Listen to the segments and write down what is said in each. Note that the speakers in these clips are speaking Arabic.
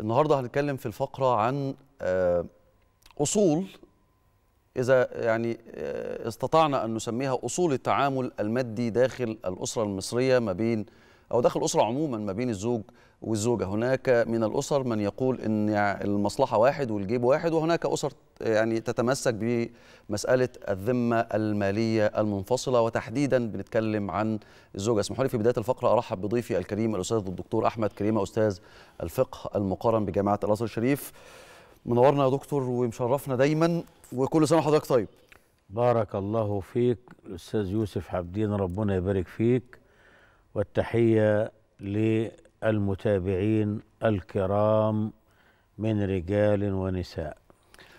النهارده هنتكلم في الفقره عن آه، اصول اذا يعني آه، استطعنا ان نسميها اصول التعامل المادي داخل الاسره المصريه ما بين أو داخل الأسرة عموما ما بين الزوج والزوجة هناك من الأسر من يقول أن المصلحة واحد والجيب واحد وهناك أسر يعني تتمسك بمسألة الذمة المالية المنفصلة وتحديدا بنتكلم عن الزوجة اسمحوا لي في بداية الفقرة أرحب بضيفي الكريم الأستاذ الدكتور أحمد كريمة أستاذ الفقه المقارن بجامعة الأزهر الشريف منورنا يا دكتور ومشرفنا دايما وكل سنة وحضرتك طيب بارك الله فيك استاذ يوسف عبدين ربنا يبارك فيك والتحيه للمتابعين الكرام من رجال ونساء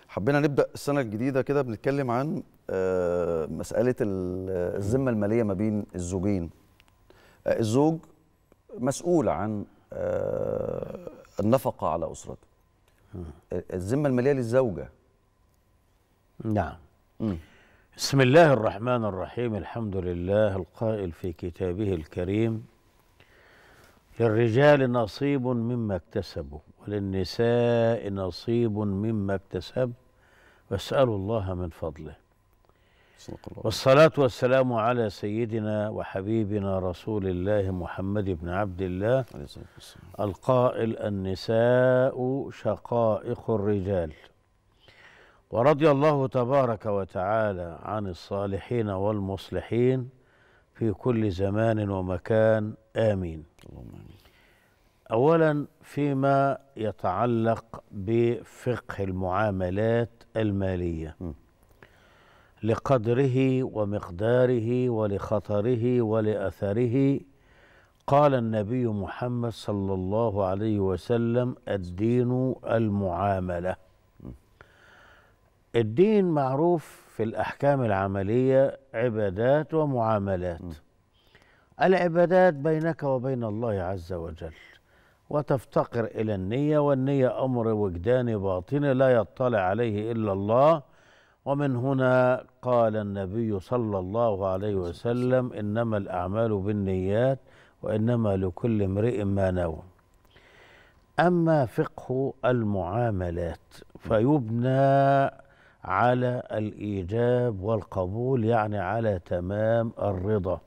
حبينا نبدا السنه الجديده كده بنتكلم عن آه، مساله الذمه الماليه ما بين الزوجين آه، الزوج مسؤول عن آه، النفقه على اسرته الذمه الماليه للزوجه نعم بسم الله الرحمن الرحيم الحمد لله القائل في كتابه الكريم للرجال نصيب مما اكتسبوا وللنساء نصيب مما اكتسب واسألوا الله من فضله الله. والصلاة والسلام على سيدنا وحبيبنا رسول الله محمد بن عبد الله القائل النساء شقائق الرجال ورضي الله تبارك وتعالى عن الصالحين والمصلحين في كل زمان ومكان امين اولا فيما يتعلق بفقه المعاملات الماليه لقدره ومقداره ولخطره ولاثره قال النبي محمد صلى الله عليه وسلم الدين المعامله الدين معروف في الأحكام العملية عبادات ومعاملات م. العبادات بينك وبين الله عز وجل وتفتقر إلى النية والنية أمر وجداني باطني لا يطلع عليه إلا الله ومن هنا قال النبي صلى الله عليه وسلم إنما الأعمال بالنيات وإنما لكل امرئ ما نوى أما فقه المعاملات فيبنى على الايجاب والقبول يعني على تمام الرضا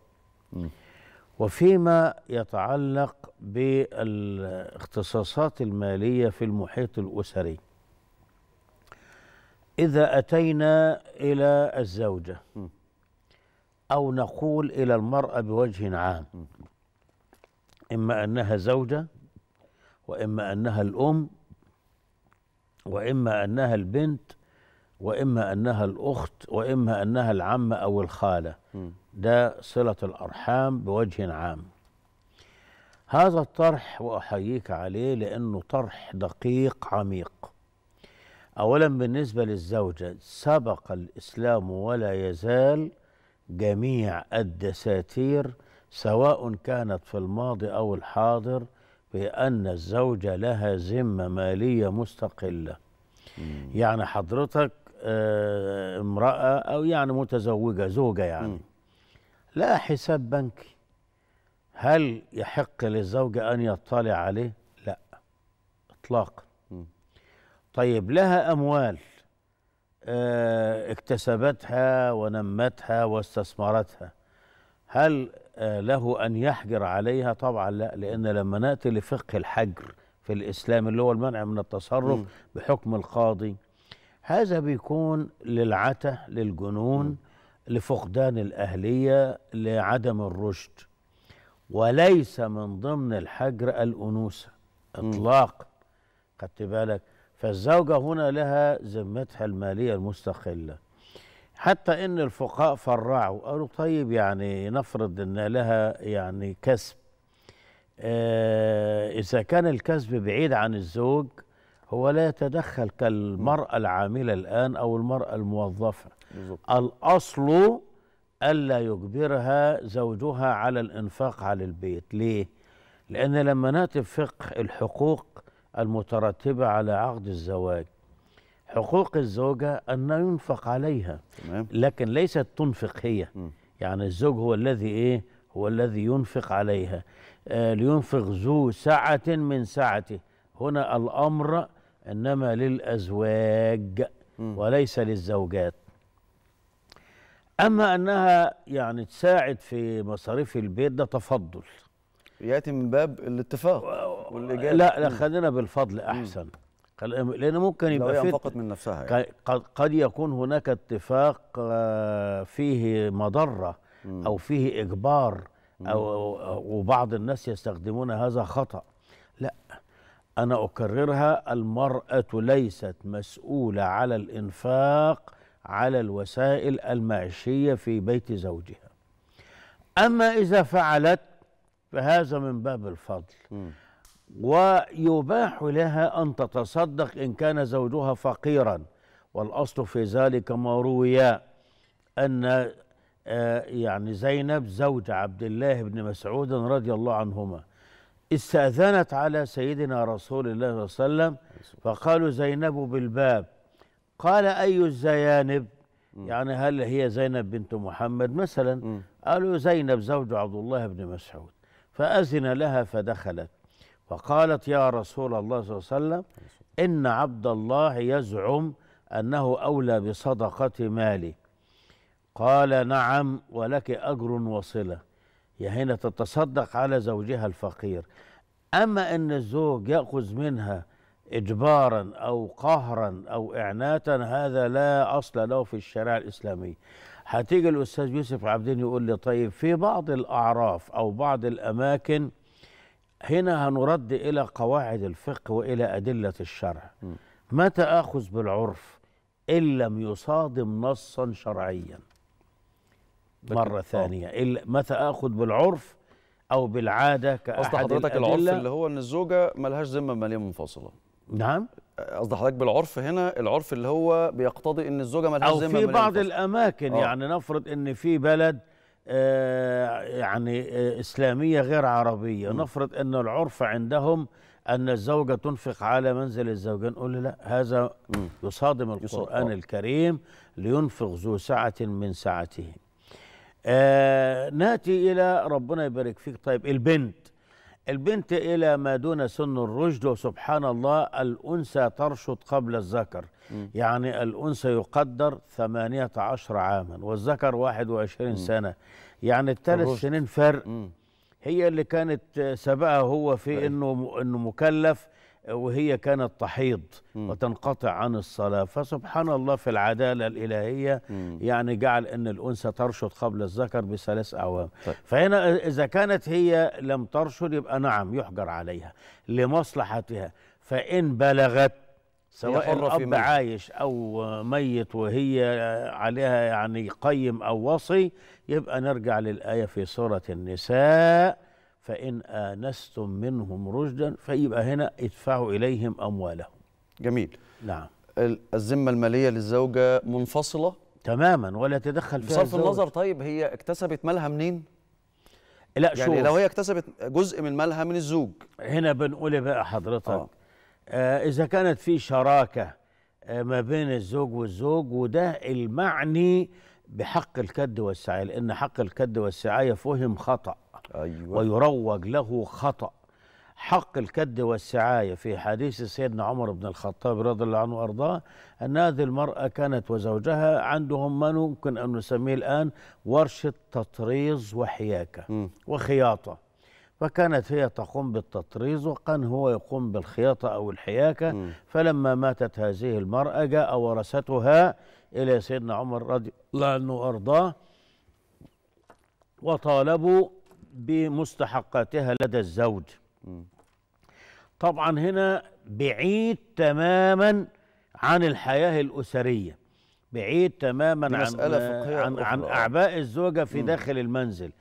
وفيما يتعلق بالاختصاصات الماليه في المحيط الاسري اذا اتينا الى الزوجه او نقول الى المراه بوجه عام اما انها زوجه واما انها الام واما انها البنت واما انها الاخت واما انها العمه او الخاله ده صله الارحام بوجه عام هذا الطرح واحييك عليه لانه طرح دقيق عميق اولا بالنسبه للزوجه سبق الاسلام ولا يزال جميع الدساتير سواء كانت في الماضي او الحاضر بان الزوجه لها ذمه ماليه مستقله يعني حضرتك آه، امرأة أو يعني متزوجة زوجة يعني لها حساب بنكي هل يحق للزوجة أن يطلع عليه؟ لا إطلاقا طيب لها أموال آه، اكتسبتها ونمتها واستثمرتها هل آه، له أن يحجر عليها؟ طبعا لا لأن لما نأتي لفقه الحجر في الإسلام اللي هو المنع من التصرف بحكم القاضي هذا بيكون للعته للجنون م. لفقدان الأهلية لعدم الرشد وليس من ضمن الحجر الأنوثة إطلاقا خدت بالك فالزوجة هنا لها ذمتها المالية المستقلة حتى إن الفقهاء فرعوا قالوا طيب يعني نفرض إن لها يعني كسب آه إذا كان الكسب بعيد عن الزوج هو لا يتدخل كالمرأة العاملة الآن أو المرأة الموظفة بالزبط. الأصل ألا يجبرها زوجها على الإنفاق على البيت ليه؟ لأن لما ناتي فقه الحقوق المترتبة على عقد الزواج حقوق الزوجة أن ينفق عليها تمام. لكن ليست تنفق هي م. يعني الزوج هو الذي إيه؟ هو الذي ينفق عليها آه لينفق ذو سعة من سعته هنا الأمر إنما للأزواج وليس للزوجات أما أنها يعني تساعد في مصاريف البيت ده تفضل يأتي من باب الاتفاق والإجابة لا لا خلينا بالفضل أحسن لان ممكن يبقى لو فقط من نفسها يعني. قد, قد يكون هناك اتفاق آه، فيه مضره او فيه اجبار او وبعض الناس يستخدمون هذا خطا أنا أكررها المرأة ليست مسؤولة على الإنفاق على الوسائل المعيشية في بيت زوجها أما إذا فعلت فهذا من باب الفضل م. ويباح لها أن تتصدق إن كان زوجها فقيرا والأصل في ذلك ما روي أن آه، يعني زينب زوج عبد الله بن مسعود رضي الله عنهما استأذنت على سيدنا رسول الله صلى الله عليه وسلم فقالوا زينب بالباب قال أي الزيانب يعني هل هي زينب بنت محمد مثلا قالوا زينب زوج عبد الله بن مسعود فأذن لها فدخلت فقالت يا رسول الله صلى الله عليه وسلم إن عبد الله يزعم أنه أولى بصدقة مالي قال نعم ولك أجر وصلة حين تتصدق على زوجها الفقير أما أن الزوج يأخذ منها إجبارا أو قهرا أو إعناتا هذا لا أصل له في الشريعة الإسلامية هتيجي الأستاذ يوسف عبدين يقول لي طيب في بعض الأعراف أو بعض الأماكن هنا هنرد إلى قواعد الفقه وإلى أدلة الشرع متى أخذ بالعرف إن لم يصادم نصا شرعيا مرة آه. ثانية متى آخذ بالعرف أو بالعادة كأحد حضرتك العرف اللي هو أن الزوجة ملهاش ذمة مالية منفصلة نعم قصدي حضرتك بالعرف هنا العرف اللي هو بيقتضي أن الزوجة ملهاش ذمة أو في بعض منفصلة. الأماكن أوه. يعني نفرض أن في بلد آه يعني آه إسلامية غير عربية م. نفرض أن العرف عندهم أن الزوجة تنفق على منزل الزوجين نقول لا هذا م. يصادم القرآن يصادم. آه. الكريم لينفق ذو سعة من سعته آه ناتي الى ربنا يبارك فيك طيب البنت البنت الى ما دون سن الرشد وسبحان الله الانثى ترشد قبل الذكر يعني الانثى يقدر 18 عاما والذكر 21 م. سنه يعني الثلاث سنين فرق م. هي اللي كانت سبقها هو في طيب. انه انه مكلف وهي كانت تحيض وتنقطع عن الصلاة فسبحان الله في العدالة الإلهية يعني جعل أن الأنثى ترشد قبل الذكر بثلاث أعوام طيب. فهنا إذا كانت هي لم ترشد يبقى نعم يحجر عليها لمصلحتها فإن بلغت سواء الأب عايش أو ميت وهي عليها يعني قيم أو وصي يبقى نرجع للآية في سورة النساء فإن آنستم منهم رشدا فيبقى هنا ادفعوا إليهم أموالهم جميل نعم الذمة المالية للزوجة منفصلة تماما ولا تدخل فيها بصرف النظر طيب هي اكتسبت مالها منين؟ لا يعني شوف. لو هي اكتسبت جزء من مالها من الزوج هنا بنقول إيه بقى حضرتك آه. آه إذا كانت في شراكة آه ما بين الزوج والزوج وده المعني بحق الكد والسعاية لأن حق الكد والسعاية فهم خطأ أيوة. ويروج له خطأ حق الكد والسعاية في حديث سيدنا عمر بن الخطاب رضي الله عنه وأرضاه أن هذه المرأة كانت وزوجها عندهم ما ممكن أن نسميه الآن ورشة تطريز وحياكة م. وخياطة فكانت هي تقوم بالتطريز وكان هو يقوم بالخياطة أو الحياكة م. فلما ماتت هذه المرأة جاء ورثتها إلى سيدنا عمر رضي الله عنه وأرضاه وطالبوا بمستحقاتها لدى الزوج طبعا هنا بعيد تماما عن الحياة الأسرية بعيد تماما عن, عن, عن أعباء الزوجة في م. داخل المنزل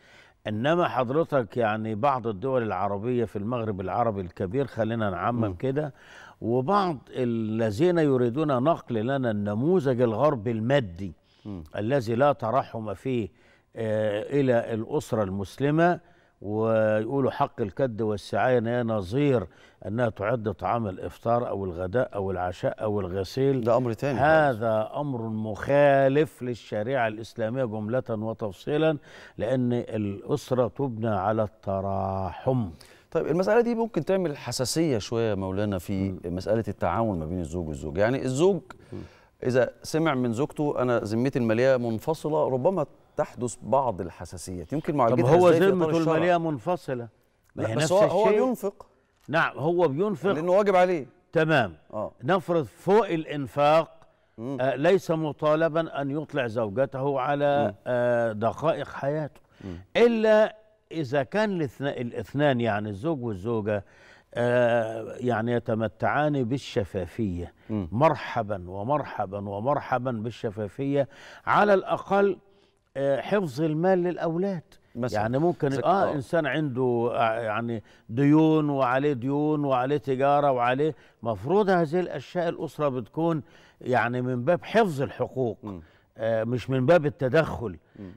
انما حضرتك يعني بعض الدول العربيه في المغرب العربي الكبير خلينا نعمم كده وبعض الذين يريدون نقل لنا النموذج الغربي المادي م. الذي لا ترحم فيه آه، إلى الأسرة المسلمة ويقولوا حق الكد والسعاية يا نظير أنها تعد طعام الإفطار أو الغداء أو العشاء أو الغسيل ده أمر تاني هذا خالص. أمر مخالف للشريعة الإسلامية جملة وتفصيلا لأن الأسرة تبنى على التراحم طيب المسألة دي ممكن تعمل حساسية شوية مولانا في مسألة التعاون ما بين الزوج والزوج يعني الزوج إذا سمع من زوجته أنا ذمتي المالية منفصلة ربما تحدث بعض الحساسيات يمكن معالجتها طب هو ذمته الماليه منفصله ما هي نفس هو الشيء هو بينفق نعم هو بينفق لانه واجب عليه تمام آه. نفرض فوق الانفاق آه ليس مطالبا ان يطلع زوجته على آه دقائق حياته مم. الا اذا كان الاثنان يعني الزوج والزوجه آه يعني يتمتعان بالشفافيه مم. مرحبا ومرحبا ومرحبا بالشفافيه على الاقل آه، حفظ المال للاولاد مثلا. يعني ممكن آه،, اه, انسان عنده آه، يعني ديون وعليه ديون وعليه تجاره وعليه مفروض هذه الاشياء الاسره بتكون يعني من باب حفظ الحقوق آه مش من باب التدخل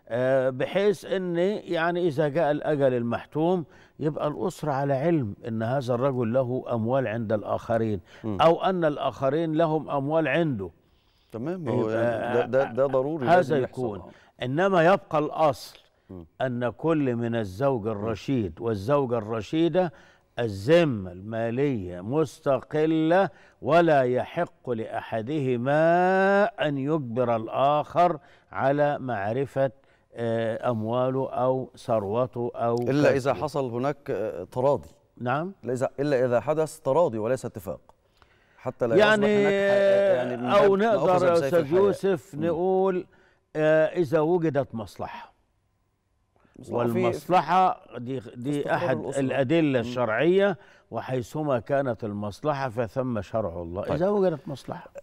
آه بحيث ان يعني اذا جاء الاجل المحتوم يبقى الاسره على علم ان هذا الرجل له اموال عند الاخرين م. او ان الاخرين لهم اموال عنده تمام يعني ده, ده ده ضروري هذا يكون يحصل. إنما يبقى الأصل أن كل من الزوج الرشيد والزوجة الرشيدة الذمة المالية مستقلة ولا يحق لأحدهما أن يجبر الآخر على معرفة آه، أمواله أو ثروته أو إلا إذا حصل هناك آه، تراضي نعم إلا إذا حدث تراضي وليس اتفاق حتى لا يعني, آه، يعني أو نقدر يا أستاذ يوسف نقول آه، اذا وجدت مصلحه والمصلحة دي, دي أحد الأدلة الشرعية وحيثما كانت المصلحة فثم شرع الله طيب. إذا وجدت مصلحة